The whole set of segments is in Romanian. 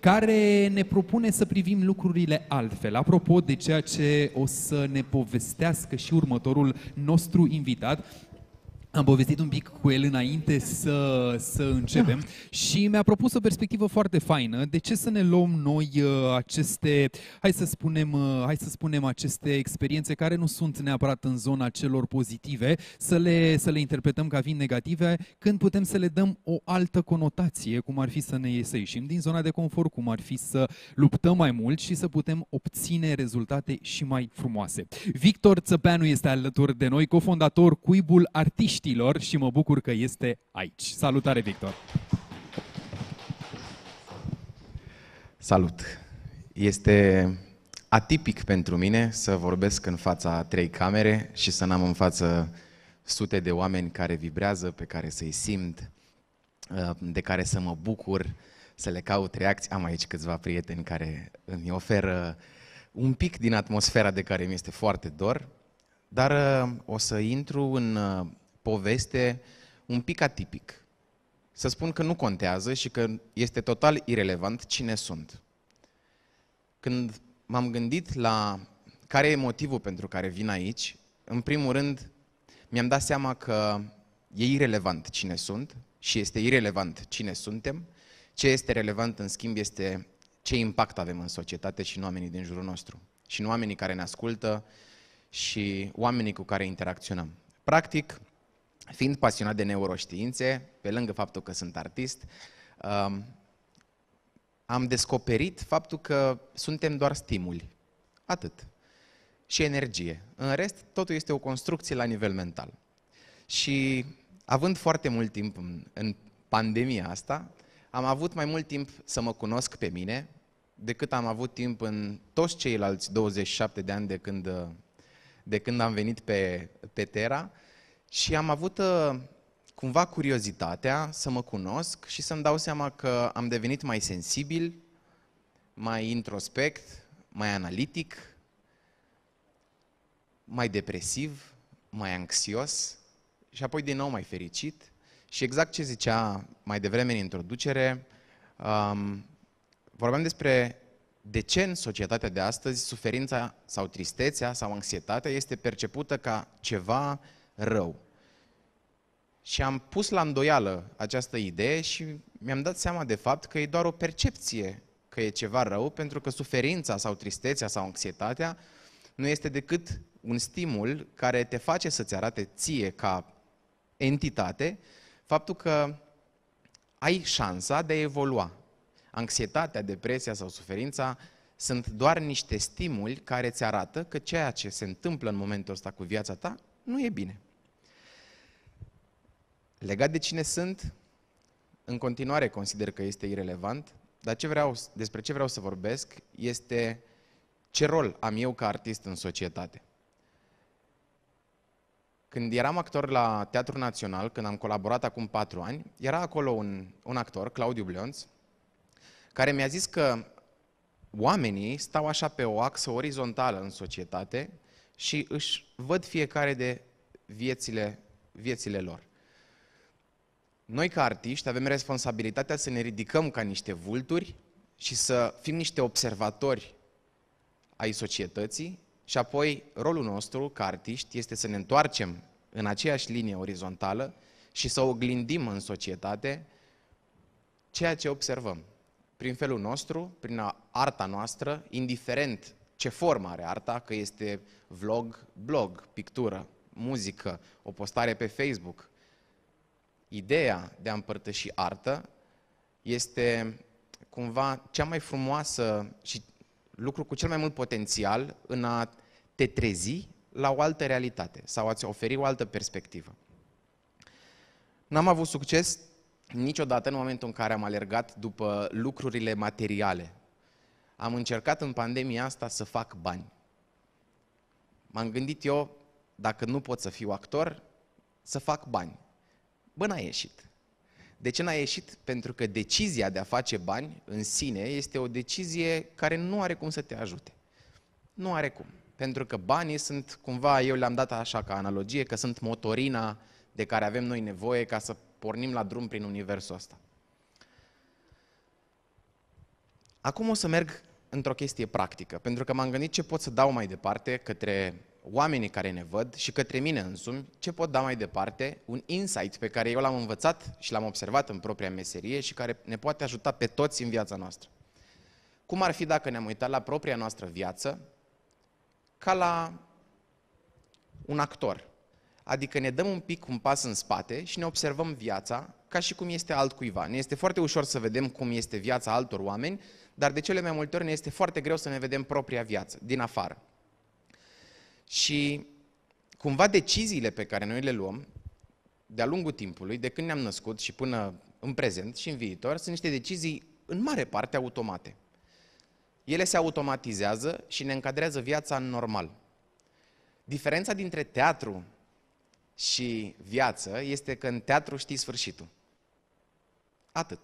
care ne propune să privim lucrurile altfel. Apropo de ceea ce o să ne povestească și următorul nostru invitat, am povestit un pic cu el înainte să, să începem și mi-a propus o perspectivă foarte faină. De ce să ne luăm noi uh, aceste, hai să spunem, uh, hai să spunem aceste experiențe care nu sunt neapărat în zona celor pozitive, să le, să le interpretăm ca fiind negative, când putem să le dăm o altă conotație, cum ar fi să ne să ieșim din zona de confort, cum ar fi să luptăm mai mult și să putem obține rezultate și mai frumoase. Victor Țăpeanu este alături de noi, cofondator Cuibul Artiști Oștilor și mă bucur că este aici. Salutare, Victor! Salut! Este atipic pentru mine să vorbesc în fața trei camere și să n-am în față sute de oameni care vibrează, pe care să-i simt, uh, de care să mă bucur, să le caut reacții. Am aici câțiva prieteni care îmi oferă un pic din atmosfera de care mi este foarte dor, dar uh, o să intru în uh, poveste un pic atipic. Să spun că nu contează și că este total irelevant cine sunt. Când m-am gândit la care e motivul pentru care vin aici, în primul rând mi-am dat seama că e irelevant cine sunt și este irelevant cine suntem. Ce este relevant, în schimb, este ce impact avem în societate și în oamenii din jurul nostru. Și în oamenii care ne ascultă și oamenii cu care interacționăm. Practic, Fiind pasionat de neuroștiințe, pe lângă faptul că sunt artist, um, am descoperit faptul că suntem doar stimuli. Atât. Și energie. În rest, totul este o construcție la nivel mental. Și având foarte mult timp în, în pandemia asta, am avut mai mult timp să mă cunosc pe mine decât am avut timp în toți ceilalți 27 de ani de când, de când am venit pe, pe Terra și am avut uh, cumva curiozitatea să mă cunosc și să-mi dau seama că am devenit mai sensibil, mai introspect, mai analitic, mai depresiv, mai anxios și apoi din nou mai fericit. Și exact ce zicea mai devreme în introducere, um, vorbeam despre de ce în societatea de astăzi suferința sau tristețea sau anxietatea este percepută ca ceva rău. Și am pus la îndoială această idee și mi-am dat seama de fapt că e doar o percepție că e ceva rău, pentru că suferința sau tristețea sau anxietatea nu este decât un stimul care te face să-ți arate ție ca entitate faptul că ai șansa de a evolua. Anxietatea, depresia sau suferința sunt doar niște stimuli care îți arată că ceea ce se întâmplă în momentul ăsta cu viața ta nu e bine. Legat de cine sunt, în continuare consider că este irelevant, dar ce vreau, despre ce vreau să vorbesc este ce rol am eu ca artist în societate. Când eram actor la Teatrul Național, când am colaborat acum patru ani, era acolo un, un actor, Claudiu Blionț, care mi-a zis că oamenii stau așa pe o axă orizontală în societate și își văd fiecare de viețile, viețile lor. Noi, ca artiști, avem responsabilitatea să ne ridicăm ca niște vulturi și să fim niște observatori ai societății și apoi rolul nostru, ca artiști, este să ne întoarcem în aceeași linie orizontală și să oglindim în societate ceea ce observăm. Prin felul nostru, prin arta noastră, indiferent ce formă are arta, că este vlog, blog, pictură, muzică, o postare pe Facebook, ideea de a împărtăși artă este cumva cea mai frumoasă și lucru cu cel mai mult potențial în a te trezi la o altă realitate sau a-ți oferi o altă perspectivă. N-am avut succes niciodată în momentul în care am alergat după lucrurile materiale. Am încercat în pandemia asta să fac bani. M-am gândit eu, dacă nu pot să fiu actor, să fac bani. Bă, n-a ieșit. De ce n-a ieșit? Pentru că decizia de a face bani în sine este o decizie care nu are cum să te ajute. Nu are cum. Pentru că banii sunt, cumva, eu le-am dat așa ca analogie, că sunt motorina de care avem noi nevoie ca să pornim la drum prin universul ăsta. Acum o să merg într-o chestie practică, pentru că m-am gândit ce pot să dau mai departe către oamenii care ne văd și către mine însumi, ce pot da mai departe, un insight pe care eu l-am învățat și l-am observat în propria meserie și care ne poate ajuta pe toți în viața noastră. Cum ar fi dacă ne-am uitat la propria noastră viață ca la un actor? Adică ne dăm un pic un pas în spate și ne observăm viața ca și cum este altcuiva. Ne este foarte ușor să vedem cum este viața altor oameni, dar de cele mai multe ori ne este foarte greu să ne vedem propria viață, din afară. Și cumva deciziile pe care noi le luăm de-a lungul timpului, de când ne-am născut și până în prezent și în viitor, sunt niște decizii în mare parte automate. Ele se automatizează și ne încadrează viața în normal. Diferența dintre teatru și viață este că în teatru știi sfârșitul. Atât.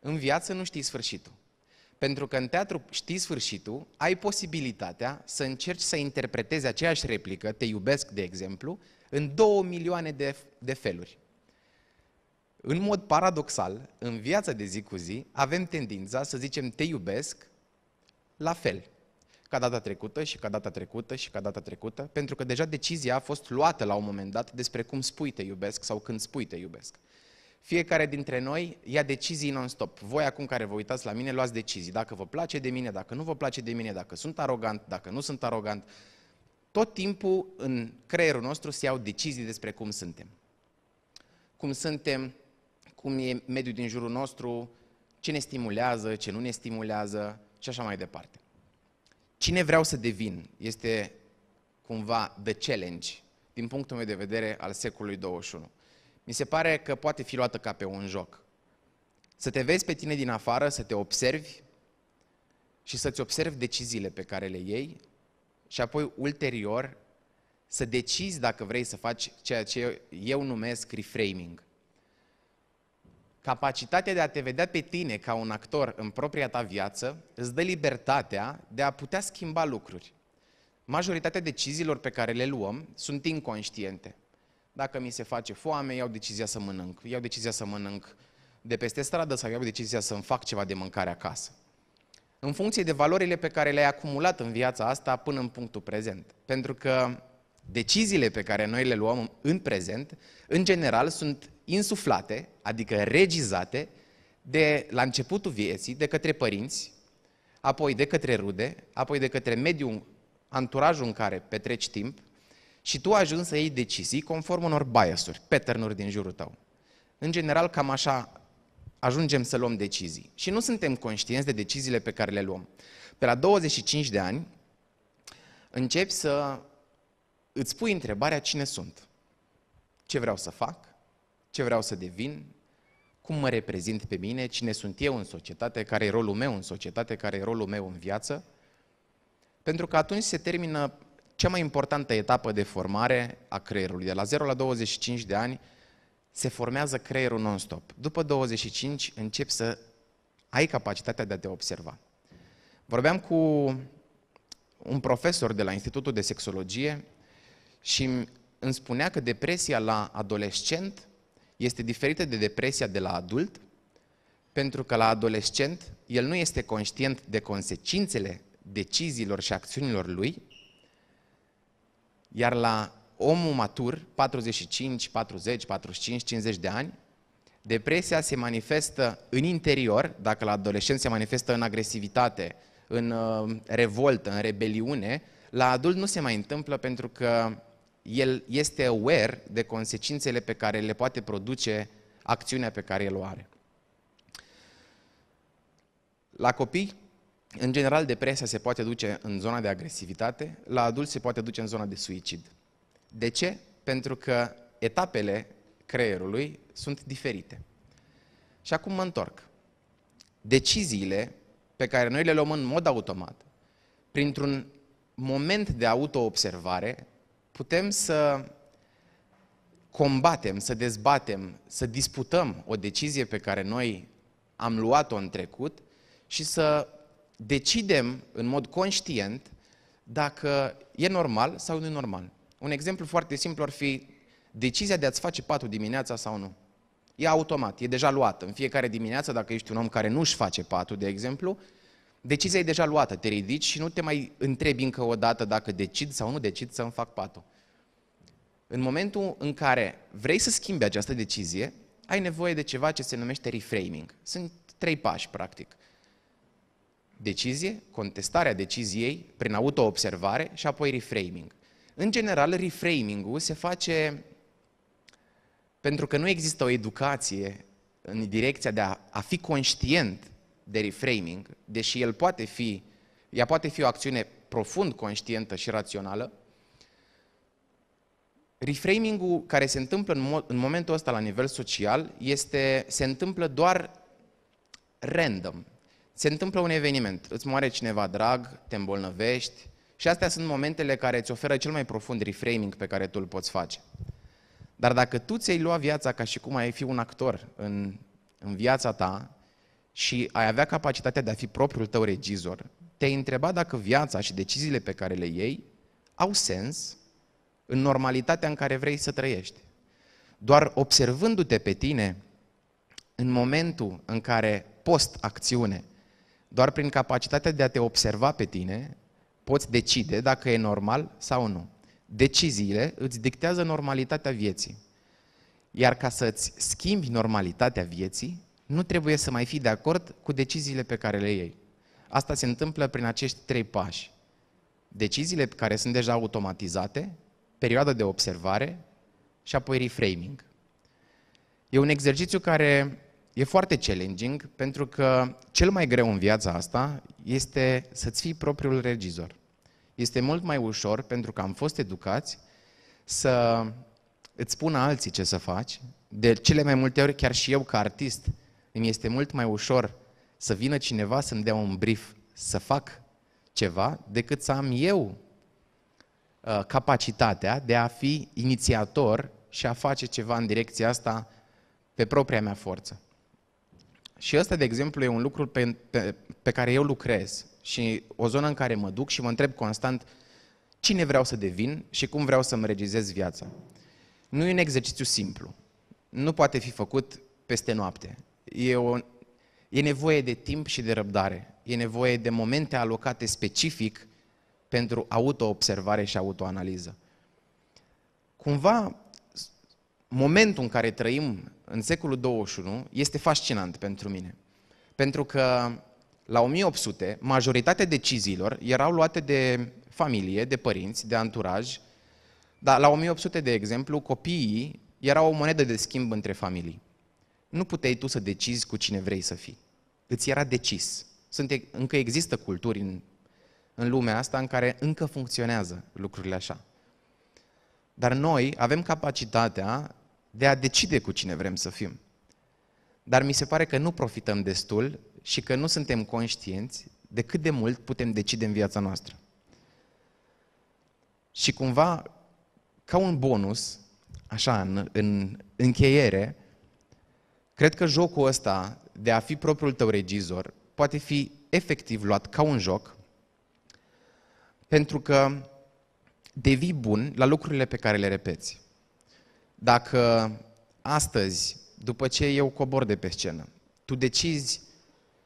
În viață nu știi sfârșitul. Pentru că în teatru știi sfârșitul, ai posibilitatea să încerci să interpretezi aceeași replică, te iubesc de exemplu, în două milioane de, de feluri. În mod paradoxal, în viața de zi cu zi, avem tendința să zicem te iubesc la fel. Ca data trecută și ca data trecută și ca data trecută, pentru că deja decizia a fost luată la un moment dat despre cum spui te iubesc sau când spui te iubesc. Fiecare dintre noi ia decizii non-stop. Voi acum care vă uitați la mine, luați decizii. Dacă vă place de mine, dacă nu vă place de mine, dacă sunt arogant, dacă nu sunt arogant. Tot timpul în creierul nostru se iau decizii despre cum suntem. Cum suntem, cum e mediul din jurul nostru, ce ne stimulează, ce nu ne stimulează și așa mai departe. Cine vreau să devin este cumva the challenge din punctul meu de vedere al secolului 21 mi se pare că poate fi luată ca pe un joc. Să te vezi pe tine din afară, să te observi și să-ți observi deciziile pe care le iei și apoi ulterior să decizi dacă vrei să faci ceea ce eu numesc reframing. Capacitatea de a te vedea pe tine ca un actor în propria ta viață îți dă libertatea de a putea schimba lucruri. Majoritatea deciziilor pe care le luăm sunt inconștiente. Dacă mi se face foame, iau decizia să mănânc. Iau decizia să mănânc de peste stradă sau iau decizia să-mi fac ceva de mâncare acasă. În funcție de valorile pe care le-ai acumulat în viața asta până în punctul prezent. Pentru că deciziile pe care noi le luăm în prezent, în general, sunt insuflate, adică regizate, de la începutul vieții, de către părinți, apoi de către rude, apoi de către mediul, anturajul în care petreci timp, și tu ajungi să iei decizii conform unor bias-uri, pattern din jurul tău. În general, cam așa ajungem să luăm decizii. Și nu suntem conștienți de deciziile pe care le luăm. Pe la 25 de ani, începi să îți pui întrebarea cine sunt. Ce vreau să fac? Ce vreau să devin? Cum mă reprezint pe mine? Cine sunt eu în societate? Care e rolul meu în societate? Care e rolul meu în viață? Pentru că atunci se termină cea mai importantă etapă de formare a creierului, de la 0 la 25 de ani, se formează creierul non-stop. După 25 începi să ai capacitatea de a te observa. Vorbeam cu un profesor de la Institutul de Sexologie și îmi spunea că depresia la adolescent este diferită de depresia de la adult, pentru că la adolescent el nu este conștient de consecințele deciziilor și acțiunilor lui, iar la omul matur, 45, 40, 45, 50 de ani, depresia se manifestă în interior, dacă la adolescent se manifestă în agresivitate, în uh, revoltă, în rebeliune, la adult nu se mai întâmplă pentru că el este aware de consecințele pe care le poate produce acțiunea pe care el o are. La copii, în general, depresia se poate duce în zona de agresivitate, la adult se poate duce în zona de suicid. De ce? Pentru că etapele creierului sunt diferite. Și acum mă întorc. Deciziile pe care noi le luăm în mod automat, printr-un moment de autoobservare, putem să combatem, să dezbatem, să disputăm o decizie pe care noi am luat-o în trecut și să decidem în mod conștient dacă e normal sau nu e normal. Un exemplu foarte simplu ar fi decizia de a-ți face patul dimineața sau nu. E automat, e deja luată. În fiecare dimineață, dacă ești un om care nu-și face patul, de exemplu, decizia e deja luată. Te ridici și nu te mai întrebi încă o dată dacă decid sau nu decid să mi fac patul. În momentul în care vrei să schimbi această decizie, ai nevoie de ceva ce se numește reframing. Sunt trei pași, practic. Decizie, contestarea deciziei prin autoobservare și apoi reframing. În general, reframing-ul se face pentru că nu există o educație în direcția de a, a fi conștient de reframing, deși el poate fi, ea poate fi o acțiune profund conștientă și rațională, reframing-ul care se întâmplă în, mo- în momentul ăsta la nivel social este, se întâmplă doar random, se întâmplă un eveniment, îți moare cineva drag, te îmbolnăvești și astea sunt momentele care îți oferă cel mai profund reframing pe care tu îl poți face. Dar dacă tu ți-ai lua viața ca și cum ai fi un actor în, în viața ta și ai avea capacitatea de a fi propriul tău regizor, te-ai întreba dacă viața și deciziile pe care le iei au sens în normalitatea în care vrei să trăiești. Doar observându-te pe tine în momentul în care post-acțiune doar prin capacitatea de a te observa pe tine, poți decide dacă e normal sau nu. Deciziile îți dictează normalitatea vieții. Iar ca să-ți schimbi normalitatea vieții, nu trebuie să mai fii de acord cu deciziile pe care le iei. Asta se întâmplă prin acești trei pași. Deciziile care sunt deja automatizate, perioada de observare și apoi reframing. E un exercițiu care E foarte challenging pentru că cel mai greu în viața asta este să-ți fii propriul regizor. Este mult mai ușor pentru că am fost educați să îți spună alții ce să faci. De cele mai multe ori, chiar și eu ca artist, îmi este mult mai ușor să vină cineva să-mi dea un brief să fac ceva decât să am eu uh, capacitatea de a fi inițiator și a face ceva în direcția asta pe propria mea forță. Și ăsta, de exemplu, e un lucru pe, pe, pe care eu lucrez și o zonă în care mă duc și mă întreb constant cine vreau să devin și cum vreau să-mi regizez viața. Nu e un exercițiu simplu. Nu poate fi făcut peste noapte. E, o, e nevoie de timp și de răbdare. E nevoie de momente alocate specific pentru autoobservare și autoanaliză. Cumva, momentul în care trăim în secolul 21 este fascinant pentru mine. Pentru că la 1800, majoritatea deciziilor erau luate de familie, de părinți, de anturaj, dar la 1800, de exemplu, copiii erau o monedă de schimb între familii. Nu puteai tu să decizi cu cine vrei să fii. Îți era decis. Sunt, încă există culturi în, în lumea asta în care încă funcționează lucrurile așa. Dar noi avem capacitatea de a decide cu cine vrem să fim. Dar mi se pare că nu profităm destul și că nu suntem conștienți de cât de mult putem decide în viața noastră. Și cumva, ca un bonus, așa, în, în încheiere, cred că jocul ăsta de a fi propriul tău regizor poate fi efectiv luat ca un joc, pentru că devii bun la lucrurile pe care le repeți. Dacă astăzi, după ce eu cobor de pe scenă, tu decizi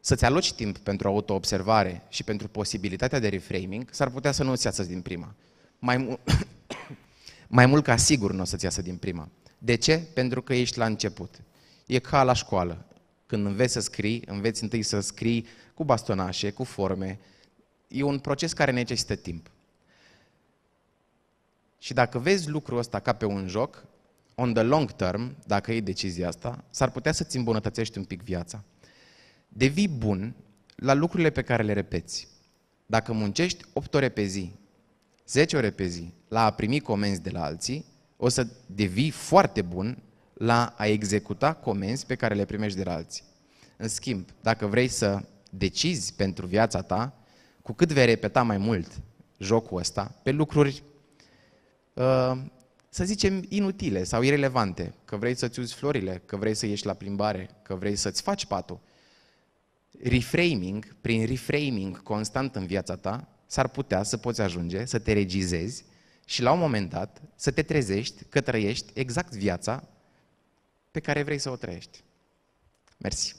să-ți aloci timp pentru autoobservare și pentru posibilitatea de reframing, s-ar putea să nu ți iasă din prima. Mai, mu- mai mult ca sigur nu o să-ți iasă din prima. De ce? Pentru că ești la început. E ca la școală. Când înveți să scrii, înveți întâi să scrii cu bastonașe, cu forme. E un proces care necesită timp. Și dacă vezi lucrul ăsta ca pe un joc, on the long term, dacă iei decizia asta, s-ar putea să-ți îmbunătățești un pic viața. Devii bun la lucrurile pe care le repeți. Dacă muncești 8 ore pe zi, 10 ore pe zi, la a primi comenzi de la alții, o să devii foarte bun la a executa comenzi pe care le primești de la alții. În schimb, dacă vrei să decizi pentru viața ta, cu cât vei repeta mai mult jocul ăsta, pe lucruri uh, să zicem, inutile sau irelevante, că vrei să-ți uzi florile, că vrei să ieși la plimbare, că vrei să-ți faci patul. Reframing, prin reframing constant în viața ta, s-ar putea să poți ajunge să te regizezi și la un moment dat să te trezești că trăiești exact viața pe care vrei să o trăiești. Mersi!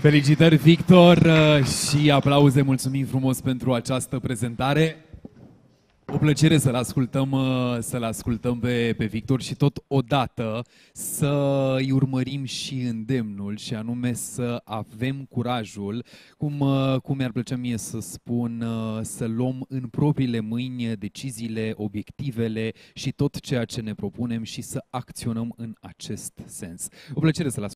Felicitări, Victor, uh, și aplauze, mulțumim frumos pentru această prezentare. O plăcere să-l ascultăm, uh, să-l ascultăm pe, pe Victor și tot odată să-i urmărim și îndemnul și anume să avem curajul, cum, uh, cum mi-ar plăcea mie să spun, uh, să luăm în propriile mâini deciziile, obiectivele și tot ceea ce ne propunem și să acționăm în acest sens. O plăcere să-l ascultăm.